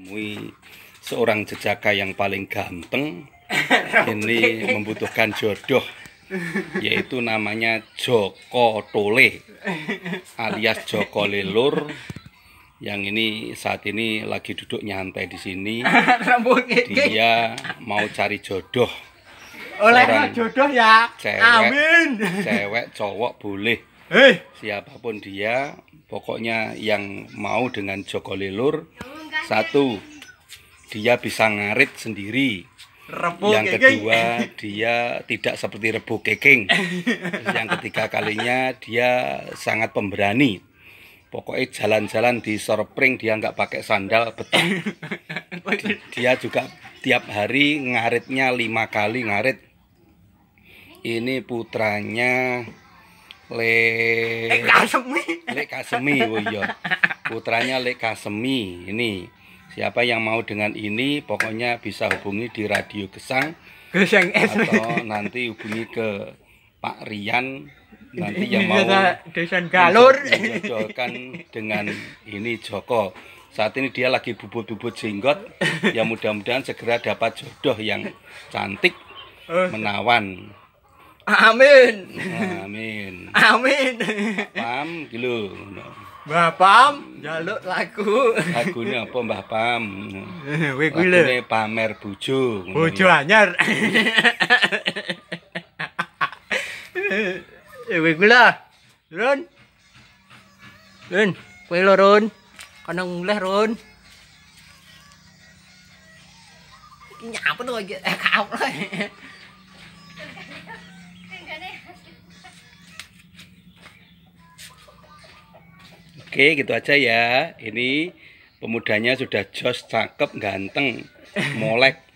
Temui seorang jejaka yang paling ganteng ini membutuhkan jodoh yaitu namanya Joko Tole alias Joko Lelur yang ini saat ini lagi duduk nyantai di sini dia mau cari jodoh oleh Orang jodoh ya cewek, amin cewek cowok boleh eh. siapapun dia pokoknya yang mau dengan Joko Lelur satu, dia bisa ngarit sendiri. Rebu yang keking. kedua, dia tidak seperti rebu Keking yang ketiga kalinya dia sangat pemberani. Pokoknya jalan-jalan di Sorpring dia nggak pakai sandal betul. dia juga tiap hari ngaritnya lima kali ngarit. Ini putranya Le Kasemi. Le Kasemi, oh iya. Putranya Le Kasemi ini Siapa yang mau dengan ini pokoknya bisa hubungi di Radio Gesang. Gesang atau nanti hubungi ke Pak Rian nanti yang mau dosen galur dengan ini Joko. Saat ini dia lagi bubut-bubut jenggot ya mudah-mudahan segera dapat jodoh yang cantik oh. menawan Amin. Amin. Amin. Mbah Pam, kilo. Mbah Pam, jaluk lagu. Lagunya apa Mbah Pam? Eh, Lagunya pamer bujo. Bujo anyar. Eh, Wih gula. Run. Run. Kue lo run. Kana ngulah run. Ini apa tuh? Kau lah. Oke, gitu aja ya. Ini pemudanya sudah jos, cakep, ganteng, molek.